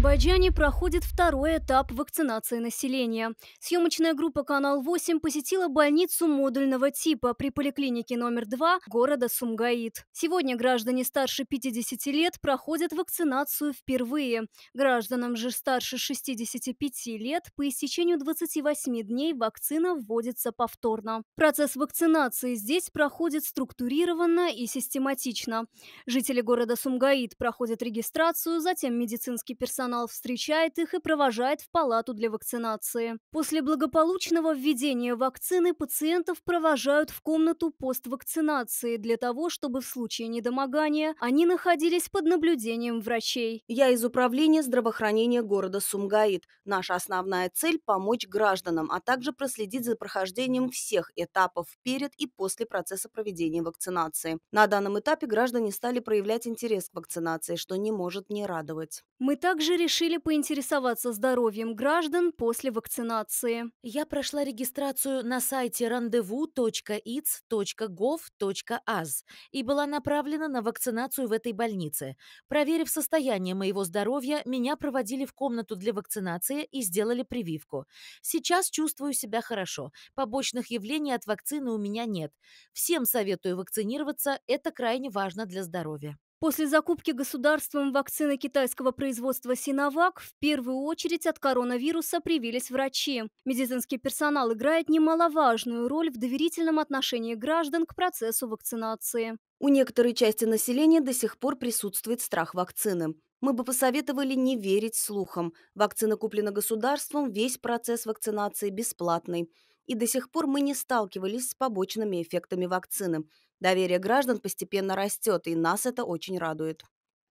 Азербайджане проходит второй этап вакцинации населения. Съемочная группа «Канал-8» посетила больницу модульного типа при поликлинике номер 2 города Сумгаит. Сегодня граждане старше 50 лет проходят вакцинацию впервые. Гражданам же старше 65 лет по истечению 28 дней вакцина вводится повторно. Процесс вакцинации здесь проходит структурированно и систематично. Жители города Сумгаит проходят регистрацию, затем медицинский персонал медперсонал встречает их и провожает в палату для вакцинации. После благополучного введения вакцины пациентов провожают в комнату поствакцинации для того, чтобы в случае недомогания они находились под наблюдением врачей. Я из управления здравоохранения города Сумгаит. Наша основная цель – помочь гражданам, а также проследить за прохождением всех этапов перед и после процесса проведения вакцинации. На данном этапе граждане стали проявлять интерес к вакцинации, что не может не радовать. Мы также решили поинтересоваться здоровьем граждан после вакцинации. Я прошла регистрацию на сайте rendezvous.ic.gov.az и была направлена на вакцинацию в этой больнице. Проверив состояние моего здоровья, меня проводили в комнату для вакцинации и сделали прививку. Сейчас чувствую себя хорошо. Побочных явлений от вакцины у меня нет. Всем советую вакцинироваться, это крайне важно для здоровья. После закупки государством вакцины китайского производства «Синовак» в первую очередь от коронавируса привились врачи. Медицинский персонал играет немаловажную роль в доверительном отношении граждан к процессу вакцинации. У некоторой части населения до сих пор присутствует страх вакцины. Мы бы посоветовали не верить слухам. Вакцина куплена государством, весь процесс вакцинации бесплатный. И до сих пор мы не сталкивались с побочными эффектами вакцины. Доверие граждан постепенно растет, и нас это очень радует.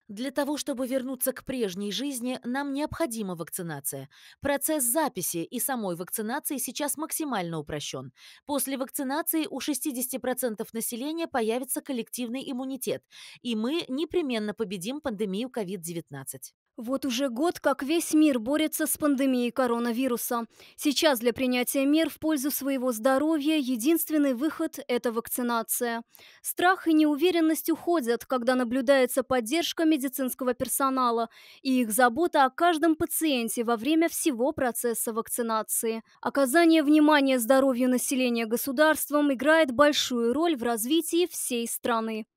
Для того, чтобы вернуться к прежней жизни, нам необходима вакцинация. Процесс записи и самой вакцинации сейчас максимально упрощен. После вакцинации у 60% населения появится коллективный иммунитет, и мы непременно победим пандемию COVID-19. Вот уже год, как весь мир борется с пандемией коронавируса. Сейчас для принятия мер в пользу своего здоровья единственный выход – это вакцинация. Страх и неуверенность уходят, когда наблюдается поддержка медицинского персонала и их забота о каждом пациенте во время всего процесса вакцинации. Оказание внимания здоровью населения государством играет большую роль в развитии всей страны.